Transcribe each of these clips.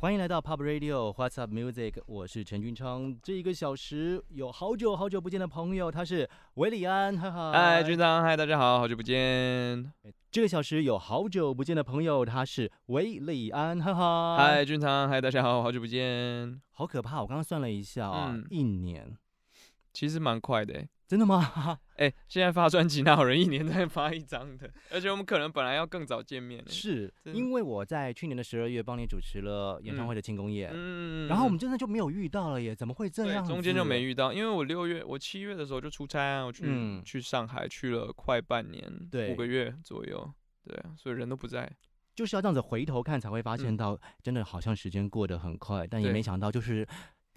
欢迎来到 Pub Radio，w h a t s u p Music，我是陈俊昌。这一个小时有好久好久不见的朋友，他是韦礼安，哈哈。嗨，俊昌，嗨，大家好，好久不见。这个小时有好久不见的朋友，他是韦礼安，哈哈。嗨，俊昌，嗨，大家好，好久不见。好可怕，我刚刚算了一下啊，一年，其实蛮快的。真的吗？哎，现在发专辑，那有人一年再发一张的，而且我们可能本来要更早见面，是因为我在去年的十二月帮你主持了演唱会的庆功宴，嗯，然后我们真的就没有遇到了耶，怎么会这样？中间就没遇到，因为我六月、我七月的时候就出差啊，我去去上海去了快半年，对，五个月左右，对，所以人都不在，就是要这样子回头看才会发现到，真的好像时间过得很快，但也没想到就是。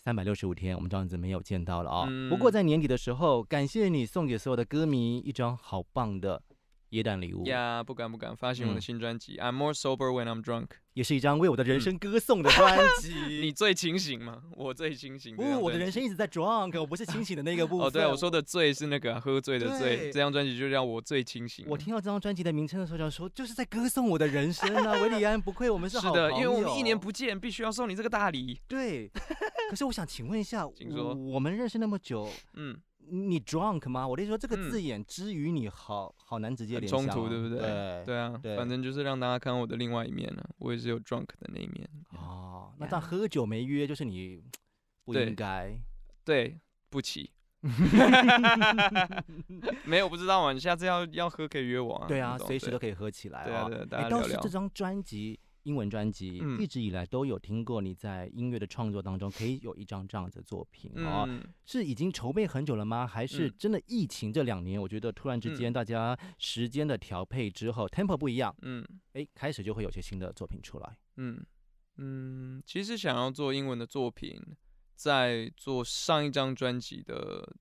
三百六十五天，我们这样子没有见到了啊。不过在年底的时候，感谢你送给所有的歌迷一张好棒的耶诞礼物。呀，不敢不敢，发行我的新专辑《I'm More Sober When I'm Drunk》，也是一张为我的人生歌颂的专辑。你最清醒吗？我最清醒。不，我的人生一直在 drunk，我不是清醒的那个 部分。哦，对我说的“醉”是那个喝醉的醉。这张专辑就让我最清醒。我听到这张专辑的名称的时候，想说就是在歌颂我的人生啊。维 里安，不愧我们是好是的，因为我们一年不见，必须要送你这个大礼。对。可是我想请问一下，我们认识那么久，嗯，你 drunk 吗？我你说这个字眼之于你，好好难直接冲突，对不对？对对啊，反正就是让大家看我的另外一面了，我也是有 drunk 的那一面。哦，那这样喝酒没约就是你不应该，对，不起。没有不知道吗？你下次要要喝可以约我啊。对啊，随时都可以喝起来啊。对对，大家聊聊。倒是这张专辑。英文专辑一直以来都有听过，你在音乐的创作当中可以有一张这样子的作品啊，是已经筹备很久了吗？还是真的疫情这两年，我觉得突然之间大家时间的调配之后，tempo 不一样，嗯，哎，开始就会有些新的作品出来，嗯嗯，其实想要做英文的作品，在做上一张专辑的。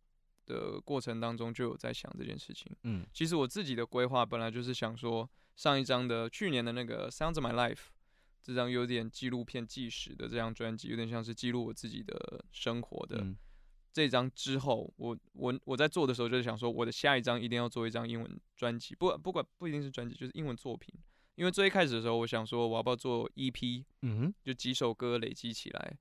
的过程当中就有在想这件事情。嗯，其实我自己的规划本来就是想说，上一张的去年的那个《Sounds of My Life》这张有点纪录片纪实的这张专辑，有点像是记录我自己的生活的这张之后，我我我在做的时候就是想说，我的下一张一定要做一张英文专辑，不不管不一定是专辑，就是英文作品。因为最一开始的时候，我想说我要做 EP，嗯，就几首歌累积起来，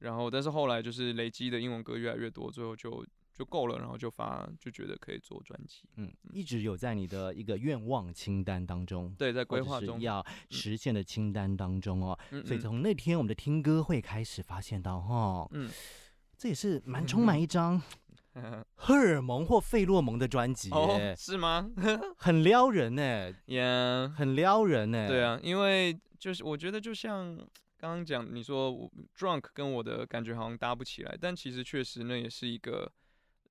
然后但是后来就是累积的英文歌越来越多，最后就。就够了，然后就发，就觉得可以做专辑。嗯，一直有在你的一个愿望清单当中，对，在规划中要实现的清单当中哦。所以从那天我们的听歌会开始，发现到哈，嗯，这也是蛮充满一张荷尔蒙或费洛蒙的专辑，是吗？很撩人呢，y e a h 很撩人呢。对啊，因为就是我觉得就像刚刚讲，你说 Drunk 跟我的感觉好像搭不起来，但其实确实那也是一个。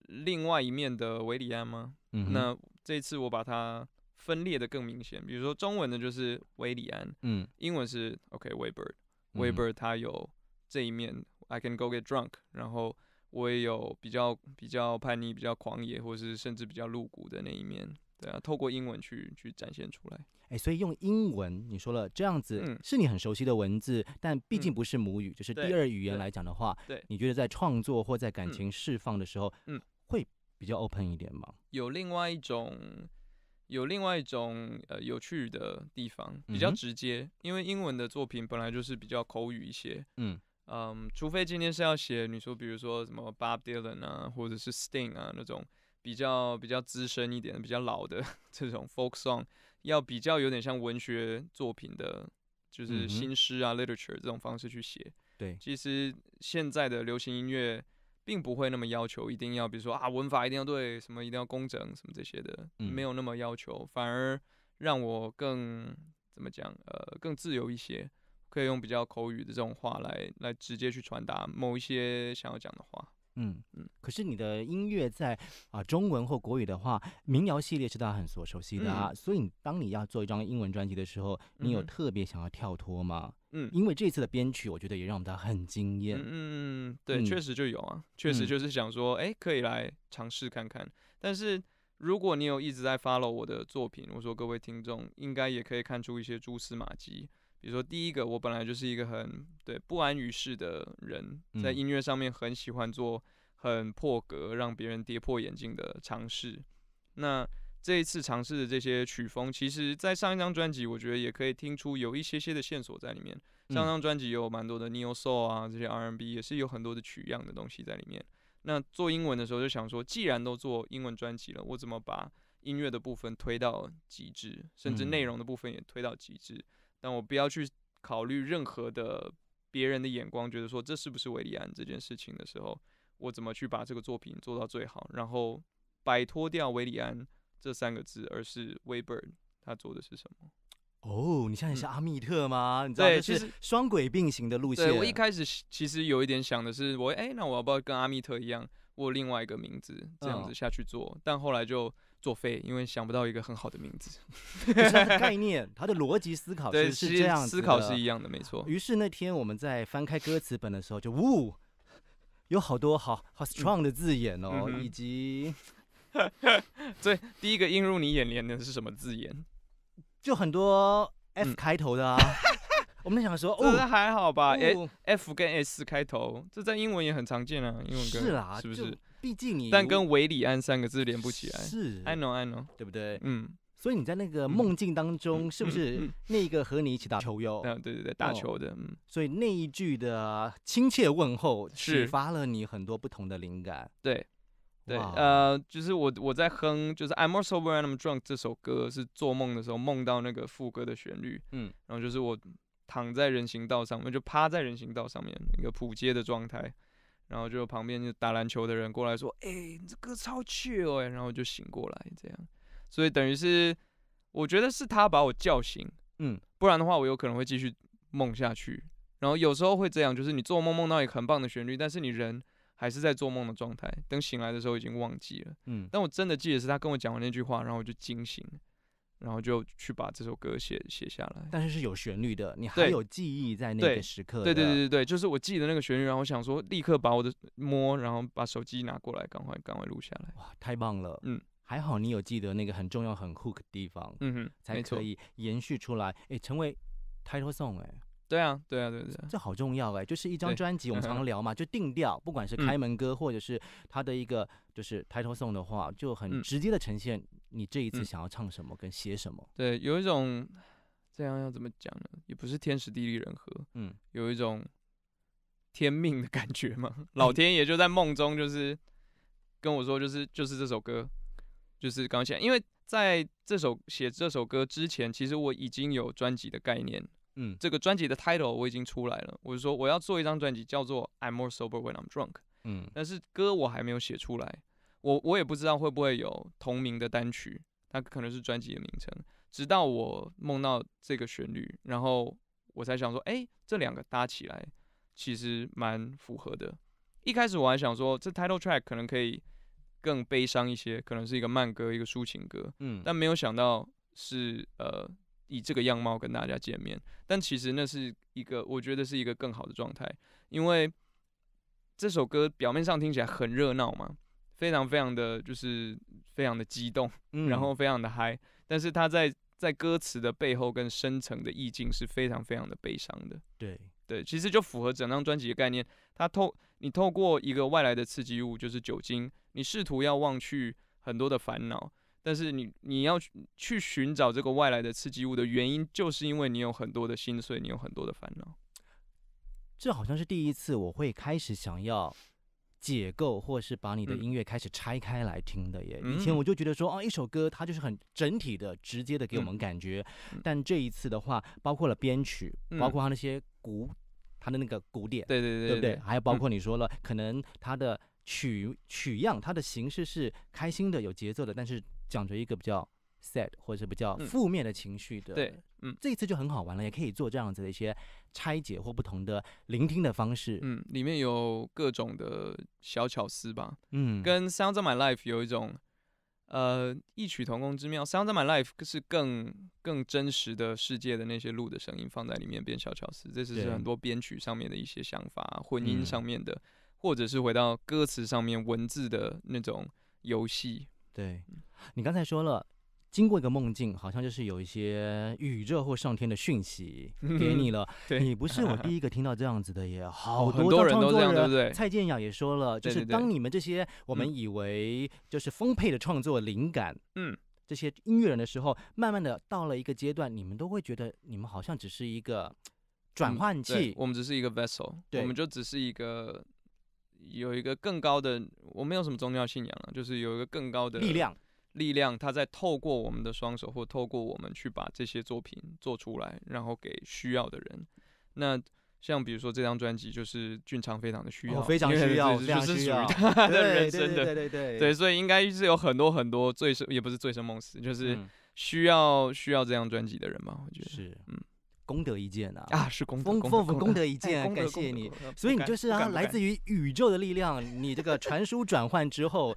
另外一面的维里安吗？嗯，那这次我把它分裂的更明显，比如说中文的就是维里安，嗯，英文是 OK Weber，Weber 他有这一面 I can go get drunk，然后我也有比较比较叛逆、比较狂野，或是甚至比较露骨的那一面。对啊，透过英文去去展现出来。哎，所以用英文你说了这样子，是你很熟悉的文字，但毕竟不是母语，就是第二语言来讲的话，对，你觉得在创作或在感情释放的时候，嗯。会比较 open 一点吗？有另外一种，有另外一种呃有趣的地方，比较直接，因为英文的作品本来就是比较口语一些。嗯嗯，除非今天是要写，你说比如说什么 Bob Dylan 啊，或者是 Sting 啊那种比较比较资深一点、比较老的 这种 folk song，要比较有点像文学作品的，就是新诗啊 literature 这种方式去写。对，其实现在的流行音乐。并不会那么要求，一定要比如说啊，文法一定要对，什么一定要工整，什么这些的，没有那么要求，反而让我更怎么讲？呃，更自由一些，可以用比较口语的这种话来来直接去传达某一些想要讲的话。嗯嗯。可是你的音乐在啊中文或国语的话，民谣系列是大家很所熟悉的啊。所以当你要做一张英文专辑的时候，你有特别想要跳脱吗？嗯，因为这次的编曲，我觉得也让我们很惊艳。嗯嗯，对，确实就有啊，确实就是想说，哎，可以来尝试看看。但是如果你有一直在 follow 我的作品，我说各位听众应该也可以看出一些蛛丝马迹。比如说第一个，我本来就是一个很对不安于世的人，在音乐上面很喜欢做。很破格，让别人跌破眼镜的尝试。那这一次尝试的这些曲风，其实在上一张专辑，我觉得也可以听出有一些些的线索在里面。上张专辑有蛮多的 neo soul 啊，这些 R&B 也是有很多的取样的东西在里面。那做英文的时候，就想说，既然都做英文专辑了，我怎么把音乐的部分推到极致，甚至内容的部分也推到极致？但我不要去考虑任何的别人的眼光，觉得说这是不是维利安这件事情的时候。我怎么去把这个作品做到最好，然后摆脱掉维里安这三个字，而是 Weber 他做的是什么？哦，你现在是阿密特吗？你知道是双轨并行的路线。对，我一开始其实有一点想的是，我哎，那我要不要跟阿密特一样，我另外一个名字这样子下去做？但后来就作废，因为想不到一个很好的名字。概 念，他的逻辑思考是这样思考是一样的，没错。于是那天我们在翻开歌词本的时候，就呜。有好多好好 strong 的字眼哦，以及，所以第一个映入你眼帘的是什么字眼？就很多 F 开头的啊。我们想说，哦，还好吧，F 跟 S 开头，这在英文也很常见啊。英文是啊，是不是？毕竟你但跟韦里安三个字连不起来。是，I know，I know，对不对？嗯。所以你在那个梦境当中，是不是那个和你一起打球哟？嗯，对对对，打球的。嗯，所以那一句的亲切问候，启发了你很多不同的灵感。对，对，呃，就是我我在哼，就是 I'm so e r drunk 这首歌，是做梦的时候梦到那个副歌的旋律。嗯，然后就是我躺在人行道上，面，就趴在人行道上面一个普街的状态，然后就旁边就打篮球的人过来说，哎，这歌超 chill，哎，然后就醒过来这样。所以等于是，我觉得是他把我叫醒，嗯，不然的话我有可能会继续梦下去。然后有时候会这样，就是你做梦梦到一个很棒的旋律，但是你人还是在做梦的状态，等醒来的时候已经忘记了，嗯。但我真的记得是他跟我讲完那句话，然后我就惊醒，然后就去把这首歌写写下来。但是是有旋律的，你还有记忆在那个时刻。对对对对对，就是我记得那个旋律，然后我想说立刻把我的摸，然后把手机拿过来，赶快赶快录下来。哇，太棒了，嗯。还好你有记得那个很重要很 hook 地方，嗯哼，才可以延续出来，哎，成为 title song 哎，对啊，对啊，对对，这好重要哎，就是一张专辑，我们常聊嘛，就定调，不管是开门歌或者是他的一个就是 title song 的话，就很直接的呈现你这一次想要唱什么跟写什么。对，有一种这样要怎么讲呢？也不是天时地利人和，嗯，有一种天命的感觉嘛，老天爷就在梦中就是跟我说，就是就是这首歌。就是刚写，因为在这首写这首歌之前，其实我已经有专辑的概念，嗯，这个专辑的 title 我已经出来了，我就说我要做一张专辑叫做《I'm More Sober When I'm Drunk》，嗯，但是歌我还没有写出来，我我也不知道会不会有同名的单曲，它可能是专辑的名称。直到我梦到这个旋律，然后我才想说，哎，这两个搭起来其实蛮符合的。一开始我还想说，这 title track 可能可以。更悲伤一些，可能是一个慢歌，一个抒情歌。嗯，但没有想到是呃以这个样貌跟大家见面。但其实那是一个，我觉得是一个更好的状态，因为这首歌表面上听起来很热闹嘛，非常非常的就是非常的激动，然后非常的嗨。但是它在在歌词的背后跟深层的意境是非常非常的悲伤的。对对，其实就符合整张专辑的概念，它透。你透过一个外来的刺激物，就是酒精，你试图要忘去很多的烦恼，但是你你要去寻找这个外来的刺激物的原因，就是因为你有很多的心碎，你有很多的烦恼。这好像是第一次，我会开始想要解构，或是把你的音乐开始拆开来听的耶。以前我就觉得说，哦，一首歌它就是很整体的、直接的给我们感觉，但这一次的话，包括了编曲，包括它那些鼓。它的那个鼓点，对对对对对，还有包括你说了，可能它的曲曲样，它的形式是开心的、有节奏的，但是讲着一个比较 sad 或者是比较负面的情绪的。对，嗯，这一次就很好玩了，也可以做这样子的一些拆解或不同的聆听的方式。嗯，里面有各种的小巧思吧。嗯，跟《Sounds of My Life》有一种。呃，异曲同工之妙。《Sound My Life》是更更真实的世界的那些路的声音放在里面变小乔斯，这只是很多编曲上面的一些想法，混音上面的，或者是回到歌词上面文字的那种游戏。对，你刚才说了。经过一个梦境，好像就是有一些宇宙或上天的讯息给你了。你不是我第一个听到这样子的耶，好多 人都这样，对不对？蔡健雅也说了，就是当你们这些我们以为就是丰沛的创作灵感，嗯，这些音乐人的时候，慢慢的到了一个阶段，你们都会觉得你们好像只是一个转换器。我们只是一个 vessel，我们就只是一个有一个更高的，我没有什么宗教信仰了，就是有一个更高的力量。力量，他在透过我们的双手，或透过我们去把这些作品做出来，然后给需要的人。那像比如说这张专辑，就是俊昌非常的需要，非常需要，就是属于他的人生的，对对对对对。所以应该是有很多很多醉生，也不是醉生梦死，就是需要需要这张专辑的人嘛。我觉得是，嗯，功德一件啊，啊是功德功德功德一件，感谢你。所以你就是啊，来自于宇宙的力量，你这个传输转换之后。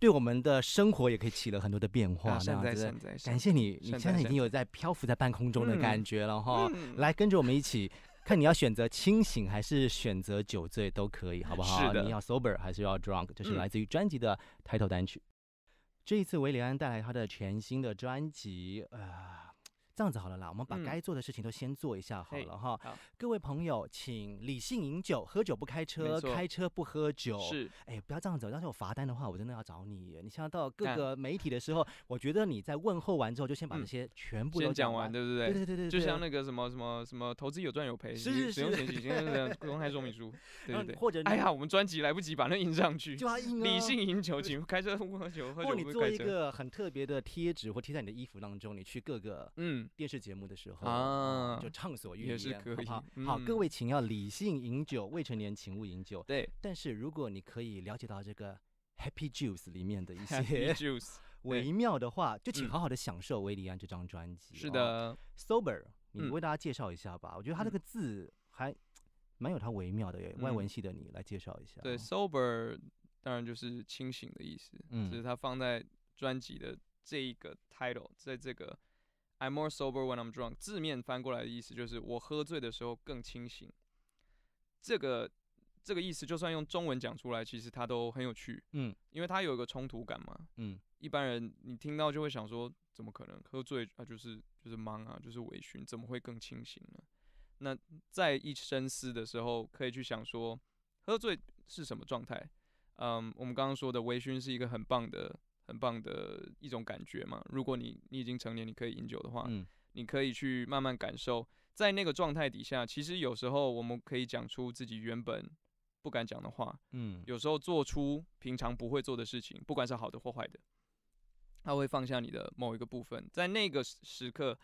对我们的生活也可以起了很多的变化，这样子。感谢你，你现在已经有在漂浮在半空中的感觉了哈。来跟着我们一起看，你要选择清醒还是选择酒醉都可以，好不好？你要 sober 还是要 drunk？这是来自于专辑的 title 单曲。这一次维里安带来他的全新的专辑啊。这样子好了啦，我们把该做的事情都先做一下好了哈。各位朋友，请理性饮酒，喝酒不开车，开车不喝酒。是，哎，不要这样子。要是有罚单的话，我真的要找你。你像到各个媒体的时候，我觉得你在问候完之后，就先把那些全部都讲完，对不对？对对对对。就像那个什么什么什么，投资有赚有赔，使用前请 公开说明书。对对对。或者，哎呀，我们专辑来不及把那印上去。就印理性饮酒，请开车不喝酒。或你做一个很特别的贴纸，或贴在你的衣服当中，你去各个嗯。电视节目的时候啊，就畅所欲言，好不好？好，各位请要理性饮酒，未成年请勿饮酒。对，但是如果你可以了解到这个 Happy Juice 里面的一些 微妙的话，就请好好的享受维里安这张专辑。是的，Sober，你为大家介绍一下吧。我觉得他这个字还蛮有他微妙的，外文系的你来介绍一下。对，Sober，当然就是清醒的意思。嗯，就是他放在专辑的这一个 title，在这个。I'm more sober when I'm drunk，字面翻过来的意思就是我喝醉的时候更清醒。这个这个意思，就算用中文讲出来，其实它都很有趣，嗯，因为它有一个冲突感嘛，嗯，一般人你听到就会想说，怎么可能喝醉啊，就是就是忙啊，就是微醺，怎么会更清醒呢？那在一深思的时候，可以去想说，喝醉是什么状态？嗯，我们刚刚说的微醺是一个很棒的。很棒的一种感觉嘛。如果你你已经成年，你可以饮酒的话，嗯，你可以去慢慢感受，在那个状态底下，其实有时候我们可以讲出自己原本不敢讲的话，嗯，有时候做出平常不会做的事情，不管是好的或坏的，他会放下你的某一个部分，在那个时刻，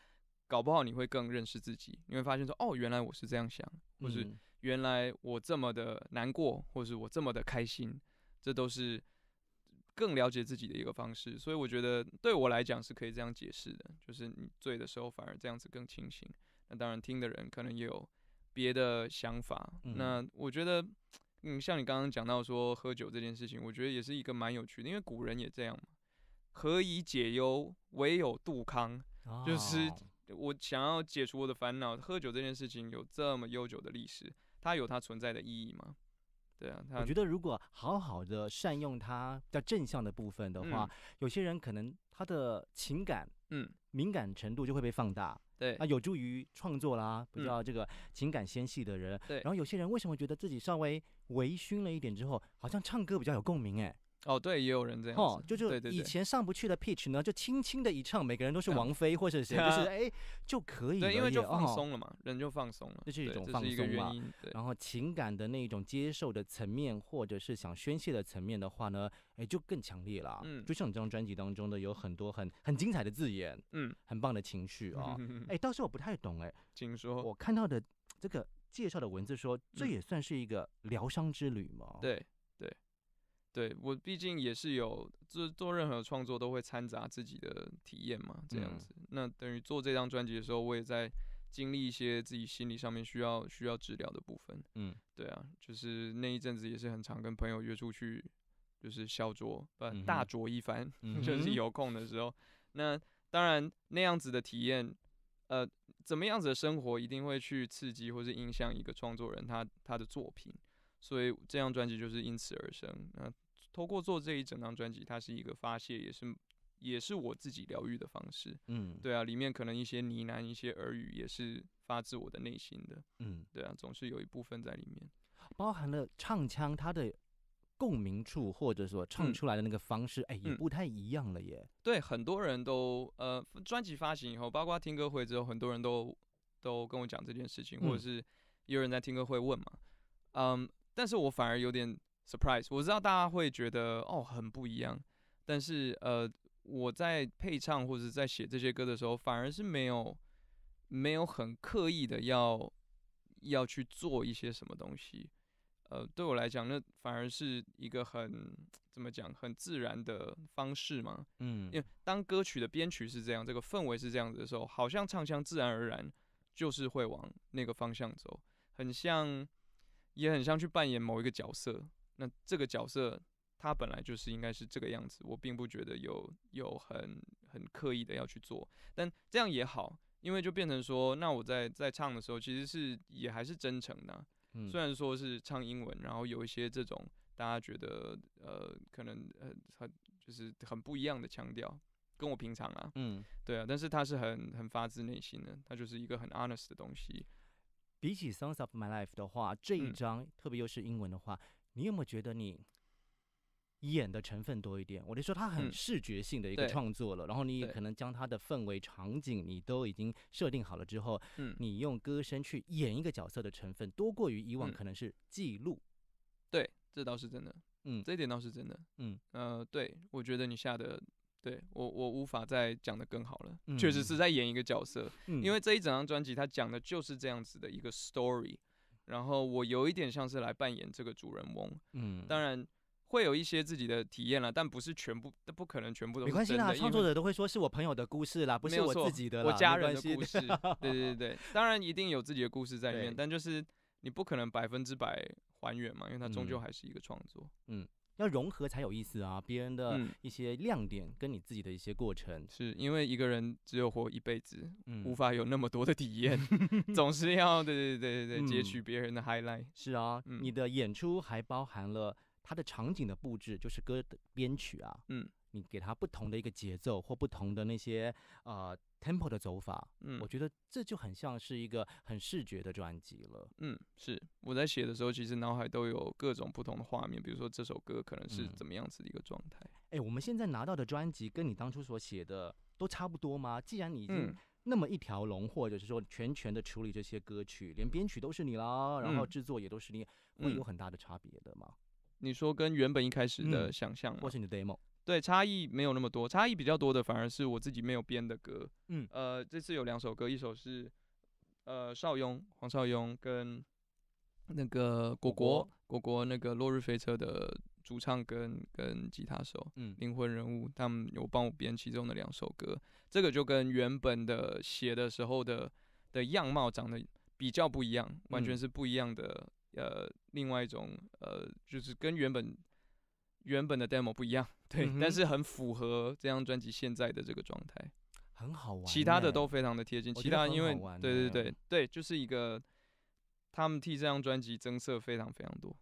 搞不好你会更认识自己，你会发现说，哦，原来我是这样想，或是原来我这么的难过，或是我这么的开心，这都是。更了解自己的一个方式，所以我觉得对我来讲是可以这样解释的，就是你醉的时候反而这样子更清醒。那当然听的人可能也有别的想法。那我觉得，嗯，像你刚刚讲到说喝酒这件事情，我觉得也是一个蛮有趣的，因为古人也这样嘛。何以解忧，唯有杜康。就是我想要解除我的烦恼，喝酒这件事情有这么悠久的历史，它有它存在的意义吗？对啊，我觉得如果好好的善用它比正向的部分的话，有些人可能他的情感，嗯，敏感程度就会被放大。对，那有助于创作啦。比较这个情感纤细的人，对，然后有些人为什么觉得自己稍微微醺了一点之后，好像唱歌比较有共鸣哎？哦，对，也有人这样。哦，就就以前上不去的 pitch 呢，就轻轻的一唱，每个人都是王菲或者谁，就是哎，就可以了。对，因为就放松了嘛，人就放松了。这是一种放松嘛。对。然后情感的那一种接受的层面，或者是想宣泄的层面的话呢，哎，就更强烈了。嗯。就像你这张专辑当中的有很多很很精彩的字眼，嗯，很棒的情绪啊。嗯哎，倒是我不太懂哎。请说。我看到的这个介绍的文字说，这也算是一个疗伤之旅吗？对。对我毕竟也是有，做做任何创作都会掺杂自己的体验嘛，这样子。那等于做这张专辑的时候，我也在经历一些自己心理上面需要需要治疗的部分。嗯，对啊，就是那一阵子也是很常跟朋友约出去，就是小酌不大酌一番，就是有空的时候。那当然那样子的体验，呃，怎么样子的生活一定会去刺激或是影响一个创作人他他的作品，所以这张专辑就是因此而生。那。透过做这一整张专辑，它是一个发泄，也是也是我自己疗愈的方式。嗯，对啊，里面可能一些呢喃，一些耳语，也是发自我的内心的。嗯，对啊，总是有一部分在里面，包含了唱腔，它的共鸣处，或者说唱出来的那个方式，哎，也不太一样了耶。对，很多人都呃，专辑发行以后，包括听歌会之后，很多人都都跟我讲这件事情，或者是有人在听歌会问嘛。嗯，但是我反而有点。surprise，我知道大家会觉得哦很不一样，但是呃我在配唱或者在写这些歌的时候，反而是没有没有很刻意的要要去做一些什么东西，呃对我来讲，那反而是一个很怎么讲很自然的方式嘛，嗯，因为当歌曲的编曲是这样，这个氛围是这样子的时候，好像唱腔自然而然就是会往那个方向走，很像也很像去扮演某一个角色。那这个角色，他本来就是应该是这个样子，我并不觉得有有很很刻意的要去做，但这样也好，因为就变成说，那我在在唱的时候，其实是也还是真诚的，虽然说是唱英文，然后有一些这种大家觉得呃可能很很就是很不一样的腔调，跟我平常啊，嗯，对啊，但是他是很很发自内心的，他就是一个很 honest 的东西。比起 Songs of My Life 的话，这一张特别又是英文的话。你有没有觉得你演的成分多一点？我得说，它很视觉性的一个创作了。然后你也可能将它的氛围、场景，你都已经设定好了之后，嗯，你用歌声去演一个角色的成分，多过于以往可能是记录。对，这倒是真的。嗯，这一点倒是真的。嗯，呃，对我觉得你下的，对我我无法再讲的更好了。确实是在演一个角色，因为这一整张专辑它讲的就是这样子的一个 story。然后我有一点像是来扮演这个主人翁，嗯，当然会有一些自己的体验了，但不是全部，不可能全部都。没关系啦，创作者都会说是我朋友的故事啦，不是我自己的啦，我家人的故事。对对对，当然一定有自己的故事在里面，但就是你不可能百分之百还原嘛，因为它终究还是一个创作，嗯。要融合才有意思啊！别人的一些亮点跟你自己的一些过程，是因为一个人只有活一辈子，无法有那么多的体验，总是要对对对对对截取别人的 highlight。是啊，你的演出还包含了它的场景的布置，就是歌的编曲啊，嗯，你给它不同的一个节奏或不同的那些呃。Tempo 的走法，嗯，我觉得这就很像是一个很视觉的专辑了。嗯，是我在写的时候，其实脑海都有各种不同的画面，比如说这首歌可能是怎么样子的一个状态。哎，我们现在拿到的专辑跟你当初所写的都差不多吗？既然你已经那么一条龙，或者是说全权的处理这些歌曲，连编曲都是你啦，然后制作也都是你，会有很大的差别的吗？你说跟原本一开始的想象？或是你的 Demo？对，差异没有那么多，差异比较多的反而是我自己没有编的歌。嗯，呃，这次有两首歌，一首是呃，邵雍黄邵雍跟那个果果果果那个《落日飞车》的主唱跟跟吉他手，嗯，灵魂人物，他们有帮我编其中的两首歌。这个就跟原本的写的时候的的样貌长得比较不一样，完全是不一样的，呃，另外一种，呃，就是跟原本原本的 demo 不一样。对，但是很符合这张专辑现在的这个状态，很好玩。其他的都非常的贴近，其他因为对对对对，就是一个他们替这张专辑增色非常非常多。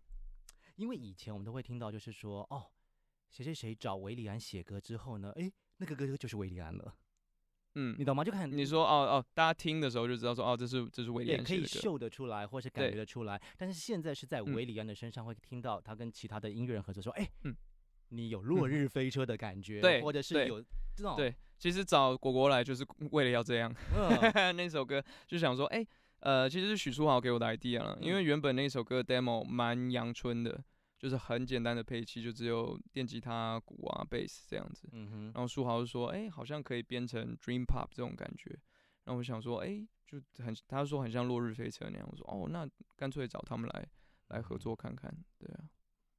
因为以前我们都会听到，就是说哦，谁谁谁找维里安写歌之后呢，哎，那个歌就是维里安了。嗯，你懂吗？就看你说哦哦，大家听的时候就知道说哦，这是这是维里安也可以嗅得出来，或是感觉得出来。但是现在是在维里安的身上会听到他跟其他的音乐人合作，说哎嗯。你有落日飞车的感觉，对，或者是有这种对。其实找果果来就是 为了要这样，那首歌就想说，哎，呃，其实是许书豪给我的 idea 了，因为原本那首歌 demo 蛮阳春的，就是很简单的配器，就只有电吉他、鼓啊、bass 这样子。嗯然后书豪就说，哎，好像可以编成 dream pop 这种感觉。然后我想说，哎，就很他说很像落日飞车那样。我说哦，那干脆找他们来来合作看看，对啊。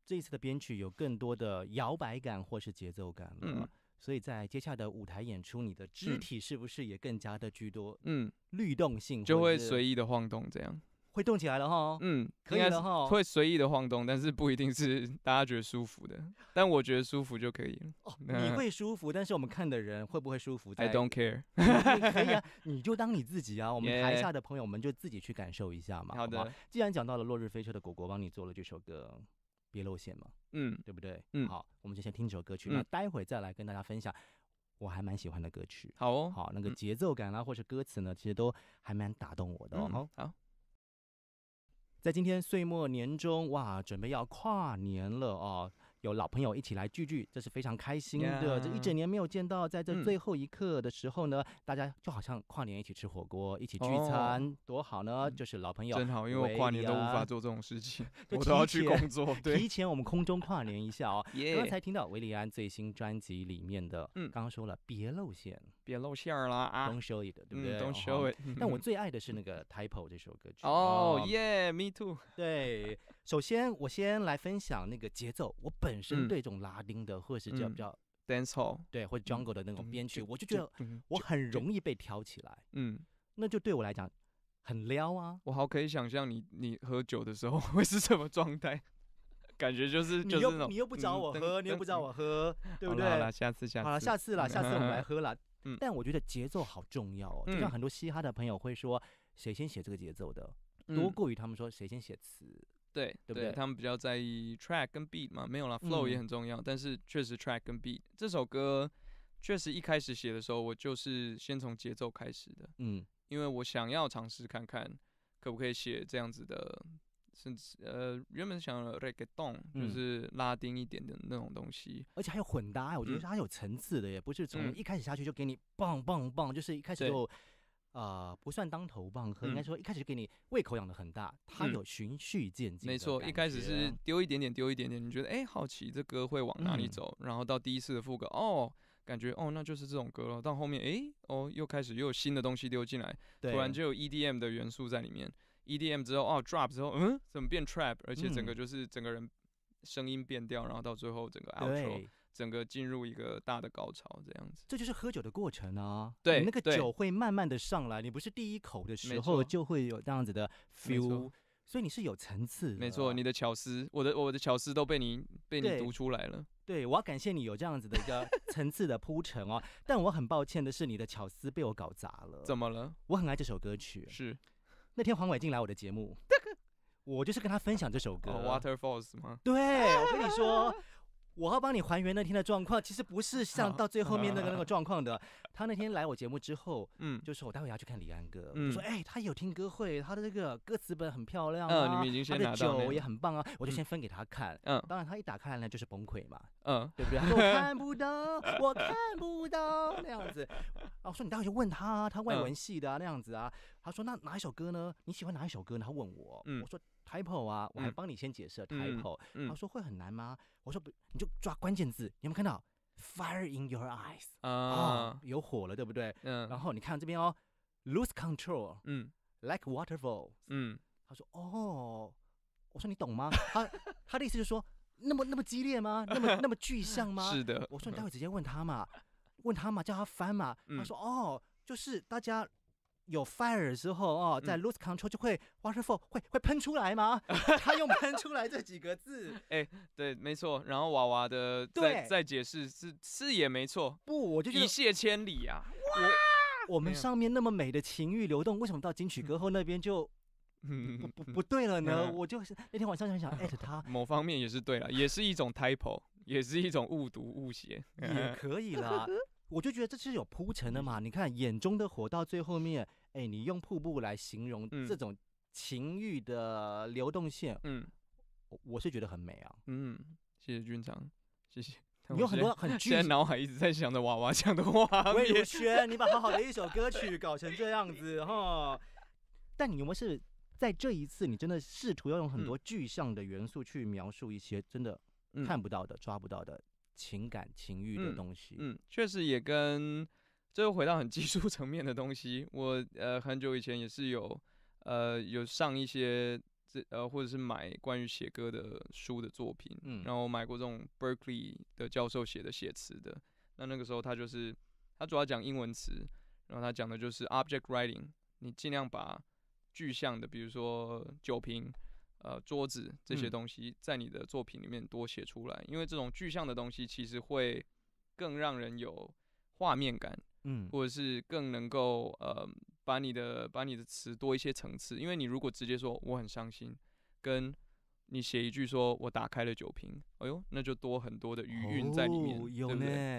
这次的编曲有更多的摇摆感或是节奏感，嗯，所以在接下的舞台演出，你的肢体是不是也更加的居多？嗯，律动性就会随意的晃动，这样会动起来了哈。嗯，可以的哈，会随意的晃动，但是不一定是 大家觉得舒服的，但我觉得舒服就可以了。哦，你 会舒服，但是我们看的人会不会舒服？I don't care，可以啊，你就当你自己啊。我们台下的朋友们就自己去感受一下嘛。好的，既然讲到了《落日飞车》的果果帮你做了这首歌。别露馅嘛，嗯，对不对？嗯，好，我们就先听这首歌曲，那待会再来跟大家分享，我还蛮喜欢的歌曲。好哦，好，那个节奏感啦，或者歌词呢，其实都还蛮打动我的哦。好，在今天岁末年终，哇，准备要跨年了哦。有老朋友一起来聚聚，这是非常开心的。这一整年没有见到，在这最后一刻的时候呢，大家就好像跨年一起吃火锅、一起聚餐，多好呢！就是老朋友，正好因为我跨年都无法做这种事情，我都要去工作。提前我们空中跨年一下哦。刚才听到维利安最新专辑里面的，嗯，刚刚说了，别露馅。别露馅儿了啊！Don't show it，对不对？Don't show it。但我最爱的是那个 typo 这首歌曲。Oh yeah，me too。对，首先我先来分享那个节奏。我本身对这种拉丁的或者是叫比较 dancehall 对或者 jungle 的那种编曲，我就觉得我很容易被挑起来。嗯，那就对我来讲很撩啊。我好可以想象你你喝酒的时候会是什么状态？感觉就是你又你又不找我喝，你又不找我喝，对不对？好了，下次，下次，好了，下次了，下次我们来 喝了。嗯，但我觉得节奏好重要哦，就像很多嘻哈的朋友会说，谁先写这个节奏的，多过于他们说谁先写词，对对不对？他们比较在意 track 跟 beat 嘛，没有啦 flow 也很重要，但是确实 track 跟 beat 这首歌确实一开始写的时候，我就是先从节奏开始的，嗯，因为我想要尝试看看可不可以写这样子的。甚至呃，原本想 reggaeton 就是拉丁一点的那种东西，而且还有混搭，我觉得它有层次的耶，不是从一开始下去就给你棒棒棒，就是一开始就，呃，不算当头棒喝，应该说一开始给你胃口养的很大，它有循序渐进，没错，一开始是丢一点点，丢一点点，你觉得哎好奇这歌会往哪里走，然后到第一次的副歌哦，感觉哦那就是这种歌了，到后面哎哦又开始又有新的东西丢进来，突然就有 EDM 的元素在里面。EDM 之后哦，drop 之后，嗯，怎么变 trap？而且整个就是整个人声音变掉，然后到最后整个 outro，整个进入一个大的高潮，这样子。这就是喝酒的过程啊，对，那个酒会慢慢的上来，你不是第一口的时候就会有这样子的 feel，所以你是有层次。没错，你的巧思，我的我的巧思都被你被你读出来了。对，我要感谢你有这样子的一个 层次的铺陈哦，但我很抱歉的是你的巧思被我搞砸了。怎么了？我很爱这首歌曲。是。那天黄伟进来我的节目，我就是跟他分享这首歌。Waterfalls 吗？对，我跟你说。我要帮你还原那天的状况，其实不是像到最后面那个那个状况的。他那天来我节目之后，嗯，就说我待会要去看李安哥，我说哎，他有听歌会，他的这个歌词本很漂亮啊，他的酒也很棒啊，我就先分给他看，嗯，当然他一打开呢就是崩溃嘛，嗯，对不对？我看不到，我看不到那样子。我说你待会就问他，他外文系的啊那样子啊。他说那哪一首歌呢？你喜欢哪一首歌？然后问我，我说。t y p l 啊，我还帮你先解释 t y p l e 他说会很难吗？我说不，你就抓关键字。你有没有看到 Fire in your eyes 啊？有火了，对不对？嗯。然后你看这边哦，lose control，嗯，like waterfall，嗯。他说哦，我说你懂吗？他他的意思就是说那么那么激烈吗？那么那么具象吗？是的。我说你待会直接问他嘛，问他嘛，叫他翻嘛。他说哦，就是大家。有 fire 之后哦，在 lose control 就会 waterfall 会会喷出来吗？他用喷出来这几个字，哎，对，没错。然后娃娃的再再解释是是也没错，不，我就一泻千里啊！哇，我们上面那么美的情欲流动，为什么到金曲歌后那边就不不不对了呢？我就是那天晚上很想艾特 他，某方面也是对了，也是一种 typo，也是一种误读误写，也可以啦。我就觉得这是有铺陈的嘛，你看眼中的火到最后面，哎，你用瀑布来形容这种情欲的流动性，嗯，我是觉得很美啊。嗯，谢谢军长，谢谢。你有很多很……现在脑海一直在想着娃娃讲的话，魏觉得。你把好好的一首歌 曲搞成这样子哈。但你有没有是在这一次，你真的试图要用很多具象的元素去描述一些真的看不到的、抓不到的？情感情欲的东西，嗯，确实也跟，这又回到很技术层面的东西。我呃很久以前也是有，呃有上一些这呃或者是买关于写歌的书的作品，嗯，然后买过这种 Berkeley 的教授写的写词的。那那个时候他就是他主要讲英文词，然后他讲的就是 Object Writing，你尽量把具象的，比如说酒瓶。呃，桌子这些东西在你的作品里面多写出来，因为这种具象的东西其实会更让人有画面感，嗯，或者是更能够呃，把你的把你的词多一些层次，因为你如果直接说我很伤心，跟。你写一句说“我打开了酒瓶”，哎呦，那就多很多的余韵在里面，对不对？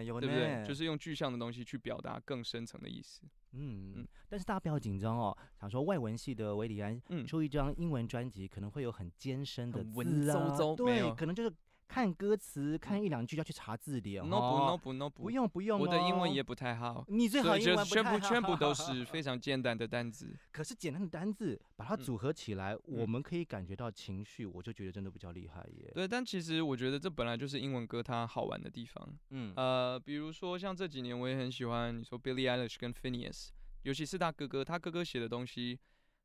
有呢，对不对？就是用具象的东西去表达更深层的意思。嗯，但是大家不要紧张哦。想说外文系的维里安出一张英文专辑，可能会有很艰深的字啊，对，可能就是。看歌词，看一两句就要去查字典。哦，不不不，不用不用。我的英文也不太好。你最好就全部 全部都是非常简单的单字。可是简单的单字把它组合起来，我们可以感觉到情绪，我就觉得真的比较厉害耶。对，但其实我觉得这本来就是英文歌它好玩的地方。嗯，呃，比如说像这几年我也很喜欢你说 Billie Eilish 跟 p h i n n e a s 尤其是他哥哥，他哥哥写的东西，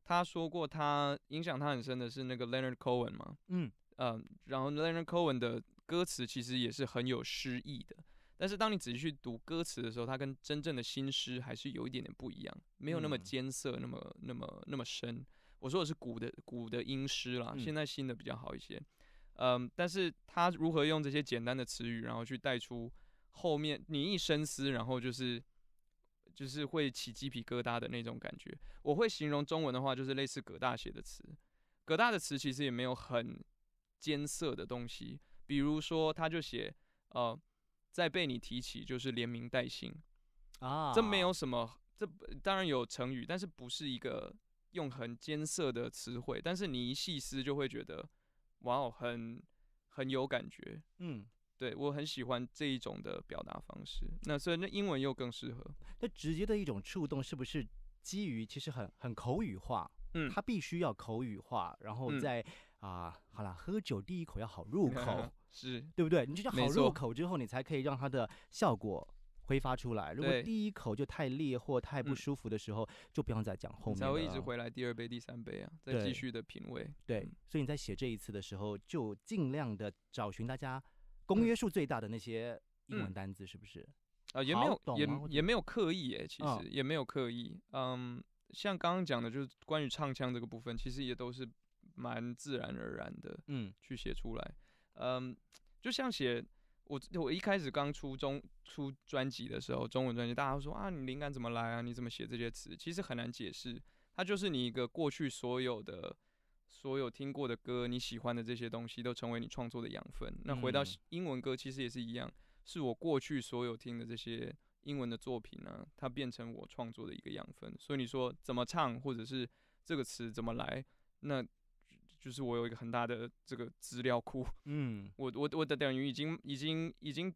他说过他影响他很深的是那个 Leonard Cohen 吗？嗯。嗯，然后 Leonard Cohen 的歌词其实也是很有诗意的，但是当你仔细去读歌词的时候，它跟真正的新诗还是有一点点不一样，没有那么艰涩，那么那么那么深。我说的是古的古的音诗啦，现在新的比较好一些。嗯，但是他如何用这些简单的词语，然后去带出后面你一深思，然后就是就是会起鸡皮疙瘩的那种感觉。我会形容中文的话，就是类似葛大写的词，葛大的词其实也没有很。艰涩的东西，比如说，他就写，呃，在被你提起就是连名带姓，啊，这没有什么，这当然有成语，但是不是一个用很艰涩的词汇，但是你一细思就会觉得，哇哦，很很有感觉，嗯，对我很喜欢这一种的表达方式。那所以那英文又更适合，那直接的一种触动是不是基于其实很很口语化？嗯，它必须要口语化，然后再。啊，好了，喝酒第一口要好入口，是对不对？你就叫好入口之后，你才可以让它的效果挥发出来。如果第一口就太烈或太不舒服的时候，就不用再讲后面才会一直回来第二杯、第三杯啊，再继续的品味。对，所以你在写这一次的时候，就尽量的找寻大家公约数最大的那些英文单字，是不是？啊，也没有，也也没有刻意哎，其实也没有刻意。嗯，像刚刚讲的，就是关于唱腔这个部分，其实也都是。蛮自然而然的，嗯，去写出来，嗯，就像写我我一开始刚出中出专辑的时候，中文专辑，大家说啊，你灵感怎么来啊？你怎么写这些词？其实很难解释，它就是你一个过去所有的所有听过的歌，你喜欢的这些东西都成为你创作的养分。那回到英文歌，其实也是一样，是我过去所有听的这些英文的作品呢，它变成我创作的一个养分。所以你说怎么唱，或者是这个词怎么来，那。就是我有一个很大的这个资料库，嗯，我我我的等于已经已经已经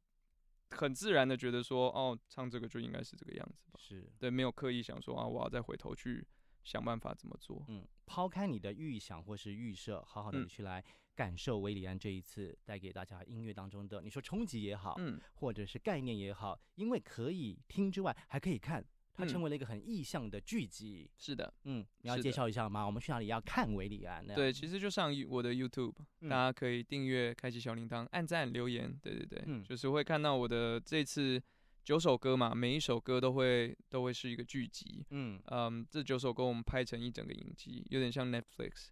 很自然的觉得说，哦，唱这个就应该是这个样子，是对，没有刻意想说啊，我要再回头去想办法怎么做，嗯，抛开你的预想或是预设，好好的去来感受维里安这一次带给大家音乐当中的，你说冲击也好，嗯，或者是概念也好，因为可以听之外还可以看。它成为了一个很意象的剧集。是的，嗯，你要介绍一下吗？我们去哪里要看维里安？对，其实就上我的 YouTube，大家可以订阅，开启小铃铛，按赞、留言。对对对，嗯，就是会看到我的这次九首歌嘛，每一首歌都会都会是一个剧集。嗯，嗯，这九首歌我们拍成一整个影集，有点像 Netflix。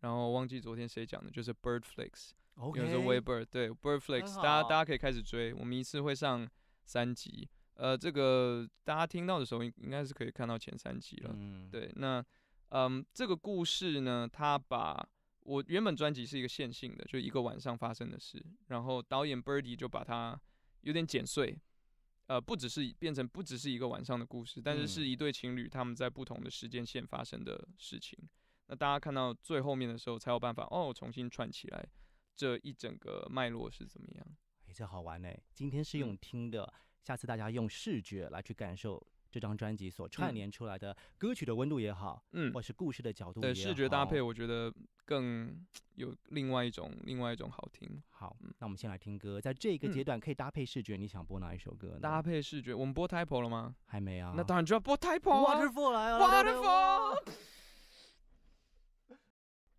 然后忘记昨天谁讲的，就是 Birdflix，就是 WeBird，对，Birdflix，大家大家可以开始追，我们一次会上三集。呃，这个大家听到的时候，应应该是可以看到前三集了。嗯，对。那，嗯，这个故事呢，它把我原本专辑是一个线性的，就一个晚上发生的事。然后导演 b i r d e 就把它有点剪碎，呃，不只是变成不只是一个晚上的故事，但是是一对情侣他们在不同的时间线发生的事情。那大家看到最后面的时候，才有办法哦，重新串起来这一整个脉络是怎么样？哎，这好玩哎，今天是用听的。下次大家用视觉来去感受这张专辑所串联出来的歌曲的温度也好，嗯，或是故事的角度也好，对，视觉搭配我觉得更有另外一种另外一种好听。好，那我们先来听歌，在这个阶段可以搭配视觉，你想播哪一首歌？搭配视觉，我们播《t 太婆》了吗？还没啊。那当然就要播《t 太婆》。w h a t r f l 来了 w h a t r f o l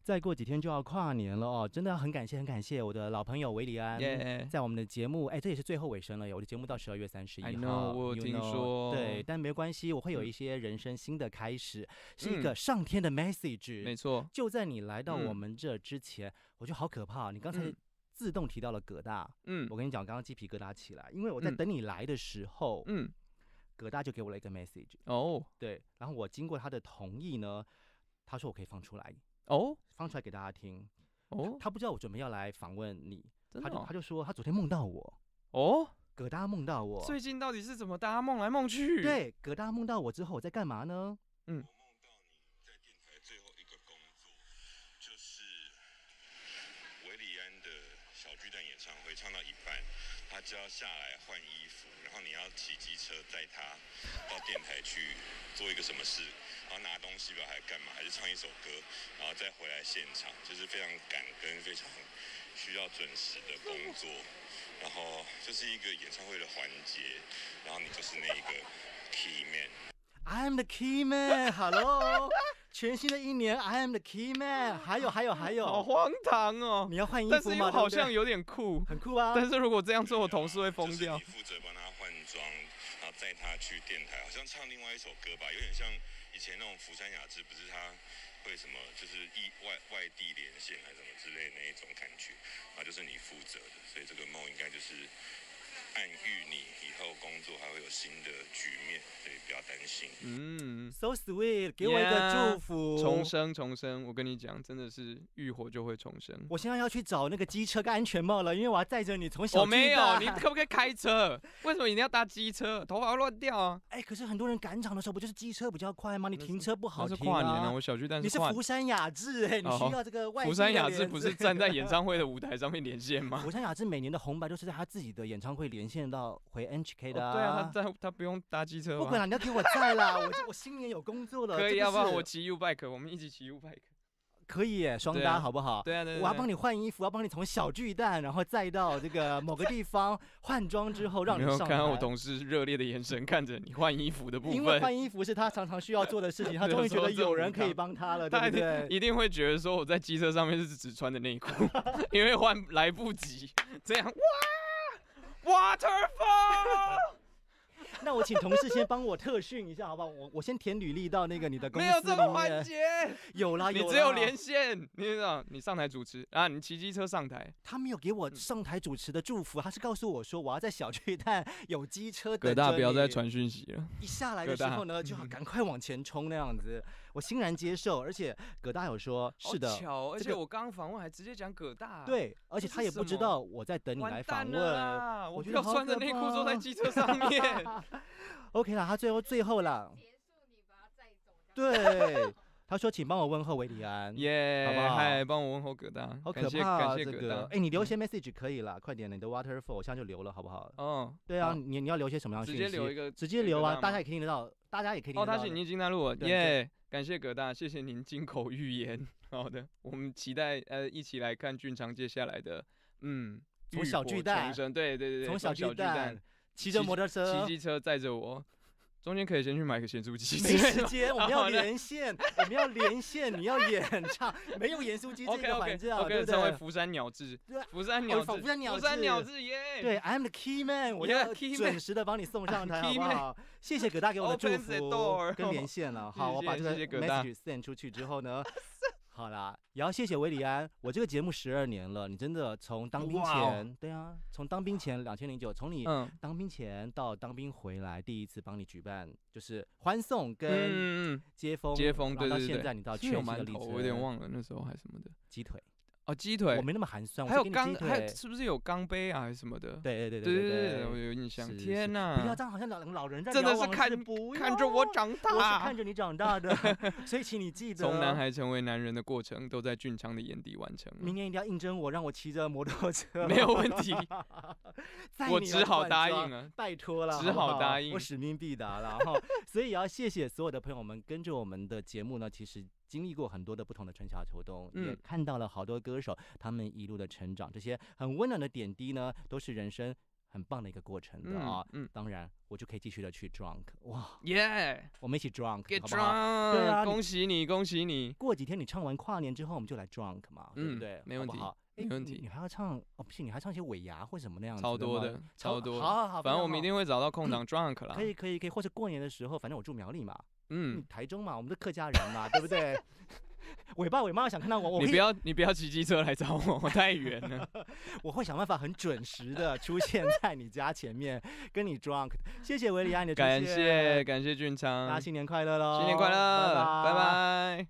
再过几天就要跨年了哦，真的要很感谢，很感谢我的老朋友维里安，在我们的节目，哎，这也是最后尾声了哟，我的节目到十二月三十一号，我听说，对，但没关系，我会有一些人生新的开始，是一个上天的 message，没错，就在你来到我们这之前，我觉得好可怕，你刚才自动提到了葛大，嗯，我跟你讲，刚刚鸡皮疙瘩起来，因为我在等你来的时候，嗯，葛大就给我了一个 message，哦，对，然后我经过他的同意呢，他说我可以放出来。哦，放出来给大家听。哦，他不知道我准备要来访问你，他就他就说他昨天梦到我。哦，葛大梦到我。最近到底是怎么大家梦来梦去。对，葛大梦到我之后在干嘛呢？嗯，梦到你在电台最后一个工作，就是韦礼安的小巨蛋演唱会，唱到一半，他就要下来换衣服。你要骑机车带他到电台去做一个什么事？然后拿东西吧，还干嘛？还是唱一首歌，然后再回来现场，就是非常赶跟非常需要准时的工作。然后就是一个演唱会的环节，然后你就是那一个 key man。I am the key man。Hello，全新的一年。I am the key man。还有，还有，还有。好荒唐哦！你要换衣服吗？但是好像有点酷。很酷啊！但是如果这样做，我同事会疯掉。负责装，然后带他去电台，好像唱另外一首歌吧，有点像以前那种釜山雅治，不是他会什么，就是意外外地连线还是什么之类那一种感觉，啊，就是你负责的，所以这个梦应该就是。暗喻你以后工作还会有新的局面，所以不要担心。嗯，So sweet，给我一个祝福，重生重生。我跟你讲，真的是欲火就会重生。我现在要去找那个机车跟安全帽了，因为我要载着你从小。我没有，你可不可以开车？为什么一定要搭机车？头发要乱掉啊！哎，可是很多人赶场的时候不就是机车比较快吗？你停车不好停啊。是跨年啊，我小区但是你是福山雅治哎，你需要这个外福山雅治不是站在演唱会的舞台上面连线吗？福山雅治每年的红白都是在他自己的演唱会连。联系到回 n HK 的，对啊，他他不用搭机车不管了，你要给我在啦，我我新年有工作了。可以，要不然我骑 U bike，我们一起骑 U bike。可以，双搭好不好？对啊对啊。我要帮你换衣服，要帮你从小巨蛋，然后再到这个某 个 地方换装之后，让你上。看我同事热烈的眼神看着你换衣服的部分，因为换衣服是他常常需要做的事情，他终于觉得有人可以帮他了，对不对？一定会觉得说我在机车上面是只穿的内裤，因为换来不及，这样哇。Waterfall，那我请同事先帮我特训一下，好不好？我我先填履历到那个你的公司没有这环节。有啦有。你只有连线，你知道？你上台主持啊？你骑机车上台？他没有给我上台主持的祝福，他是告诉我说我要在小区一带有机车的。大家不要再传讯息了。一下来的时候呢，就要赶快往前冲那样子。我欣然接受，而且葛大有说是的，而且我刚访问还直接讲葛大，对，而且他也不知道我在等你来访问，我觉得我穿着内裤坐在机车上面，OK 啦，他最后最后了，结束你不要带走，对，他说请帮我问候维里安，耶，好不嗨，帮我问候葛大，好可怕，感谢葛大，哎，你留些 message 可以了，快点，你的 waterfall 我现在就留了，好不好？嗯，对啊，你你要留些什么样的信息？直接留一个，直接留啊，大家也可以听得到，大家也可以听到，哦，他是南京南路，耶。感谢葛大，谢谢您金口玉言。好的，我们期待呃，一起来看俊昌接下来的，嗯，从小巨蛋，对对对对，从小巨蛋，骑着摩托车，骑机车载着我。中间可以先去买个咸酥鸡，没时间，我们要连线，我们要连线，你要演唱，没有盐酥鸡这个环境啊，对不对？福山鸟志，福山鸟志，福山鸟志耶，对，I'm the key man，我要准时的帮你送上台 好不好？谢谢葛大给我的祝福，跟连线了，好，我把这个 message send 出去之后呢。好啦，也要谢谢维里安。我这个节目十二年了，你真的从当兵前，对啊，从当兵前两千零九，从你当兵前到当兵回来，第一次帮你举办就是欢送跟接风，接风，对对对，现在你到全满头，我有点忘了那时候还什么的鸡腿。哦，鸡腿，我没那么寒酸。还有钢，还是不是有钢杯啊，还是什么的？对对对对对，我有印象。天哪，不要这样，好像老老人在真的看着看着我长大。我是 看着你长大的，所以请你记得。从男孩成为男人的过程，都在俊昌的眼底完成。明年一定要应征我，让我骑着摩托车。没有问题。我只好答应了。拜托了，只好答应。我使命必达了哈。所以也要谢谢所有的朋友们，跟着我们的节目呢，其实。经历过很多的不同的春夏秋冬，也看到了好多歌手他们一路的成长，这些很温暖的点滴呢，都是人生很棒的一个过程的啊。嗯，当然，我就可以继续的去 drunk，哇，耶，我们一起 drunk drunk，对啊，恭喜你，恭喜你！过几天你唱完跨年之后，我们就来 drunk 嘛，对不对？没问题，好，没问题。你还要唱哦，不是，你还唱一些尾牙或什么那样子，超多的，超多。好好好，反正我们一定会找到空档 drunk 了。可以，可以，可以，或者过年的时候，反正我住苗栗嘛。嗯，台中嘛，我们是客家人嘛，对不对？尾爸、我妈想看到我，我你不要，你不要骑机车来找我，我太远了。我会想办法很准时的出现在你家前面，跟你撞。谢谢维里安的感谢感谢俊昌，大家新年快乐喽！新年快乐，拜拜。